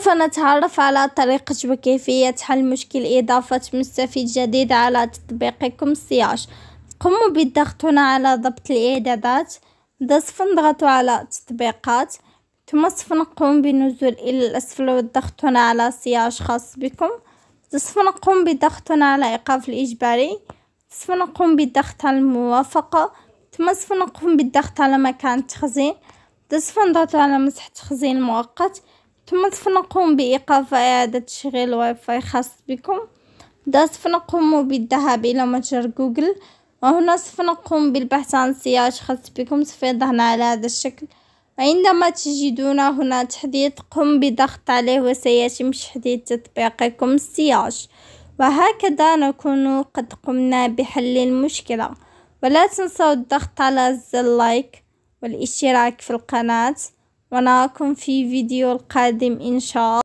سوف نتعرف على طريقة وكيفية حل مشكل إضافة مستفيد جديد على تطبيقكم سياش قموا بالضغط هنا على ضبط الإعدادات ثم نضغط على تطبيقات ثم سوف نقوم بالنزول إلى الأسفل والضغط هنا على سياش خاص بكم سوف نقوم بالضغط هنا على إيقاف الإجباري سوف نقوم بالضغط على الموافقة ثم سوف نقوم بالضغط على مكان التخزين سوف نضغط على مسح التخزين المؤقت ثم تفنقهم بإيقاف إعادة تشغيل الواي فاي خاص بكم بدأ تفنقهم بالذهاب إلى متجر جوجل وهنا سوف نقوم بالبحث عن سياج خاص بكم سوف على هذا الشكل عندما تجدون هنا تحديث قم بضغط عليه وسيتم تحديث تطبيقكم السياج وهكذا نكون قد قمنا بحل المشكلة ولا تنسوا الضغط على زر لايك والاشتراك في القناة ونراكم في فيديو القادم إن شاء الله